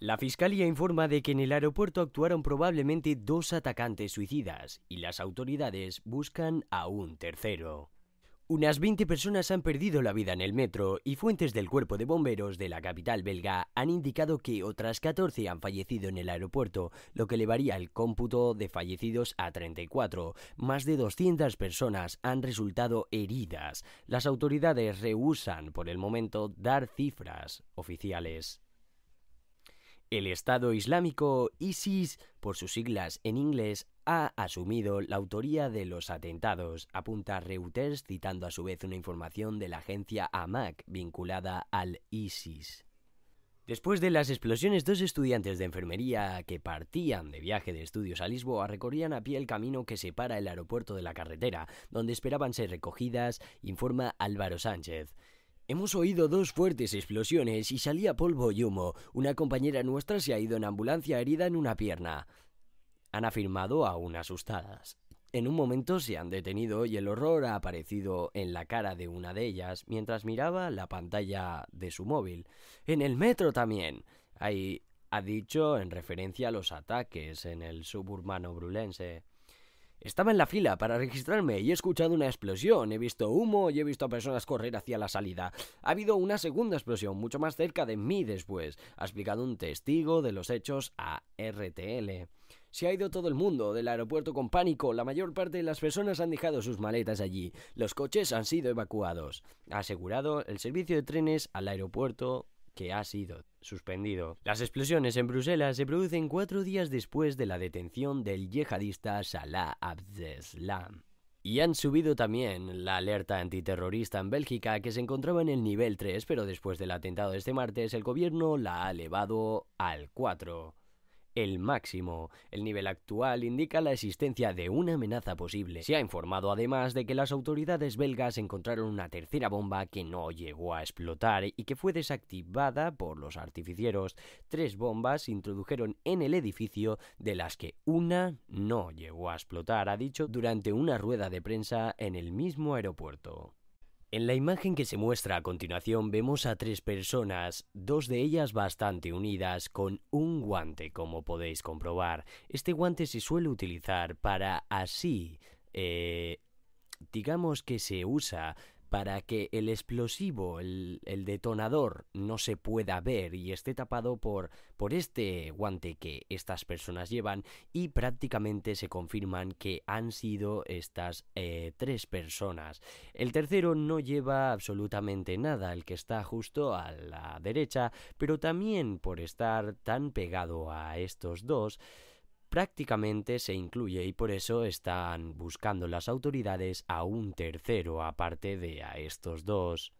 La fiscalía informa de que en el aeropuerto actuaron probablemente dos atacantes suicidas y las autoridades buscan a un tercero. Unas 20 personas han perdido la vida en el metro y fuentes del cuerpo de bomberos de la capital belga han indicado que otras 14 han fallecido en el aeropuerto, lo que elevaría el cómputo de fallecidos a 34. Más de 200 personas han resultado heridas. Las autoridades rehusan por el momento dar cifras oficiales. El Estado Islámico, ISIS, por sus siglas en inglés, ha asumido la autoría de los atentados, apunta Reuters citando a su vez una información de la agencia AMAC vinculada al ISIS. Después de las explosiones, dos estudiantes de enfermería que partían de viaje de estudios a Lisboa recorrían a pie el camino que separa el aeropuerto de la carretera, donde esperaban ser recogidas, informa Álvaro Sánchez. Hemos oído dos fuertes explosiones y salía polvo y humo. Una compañera nuestra se ha ido en ambulancia herida en una pierna. Han afirmado aún asustadas. En un momento se han detenido y el horror ha aparecido en la cara de una de ellas mientras miraba la pantalla de su móvil. En el metro también. Ahí ha dicho en referencia a los ataques en el suburbano brulense. Estaba en la fila para registrarme y he escuchado una explosión, he visto humo y he visto a personas correr hacia la salida. Ha habido una segunda explosión mucho más cerca de mí después, ha explicado un testigo de los hechos a RTL. Se ha ido todo el mundo del aeropuerto con pánico, la mayor parte de las personas han dejado sus maletas allí, los coches han sido evacuados, ha asegurado el servicio de trenes al aeropuerto que ha sido suspendido. Las explosiones en Bruselas se producen cuatro días después de la detención del yihadista Salah Abdeslam. Y han subido también la alerta antiterrorista en Bélgica que se encontraba en el nivel 3, pero después del atentado de este martes el gobierno la ha elevado al 4 el máximo. El nivel actual indica la existencia de una amenaza posible. Se ha informado además de que las autoridades belgas encontraron una tercera bomba que no llegó a explotar y que fue desactivada por los artificieros. Tres bombas se introdujeron en el edificio de las que una no llegó a explotar, ha dicho durante una rueda de prensa en el mismo aeropuerto. En la imagen que se muestra a continuación vemos a tres personas, dos de ellas bastante unidas con un guante como podéis comprobar. Este guante se suele utilizar para así, eh, digamos que se usa para que el explosivo, el, detonador, no se pueda ver y esté tapado por, este guante que estas personas llevan y prácticamente se confirman que han sido estas eh, tres personas. El tercero no lleva absolutamente nada, el que está justo a la derecha, pero también por estar tan pegado a estos dos, prácticamente se incluye y por eso están buscando las autoridades a un tercero aparte de a estos dos.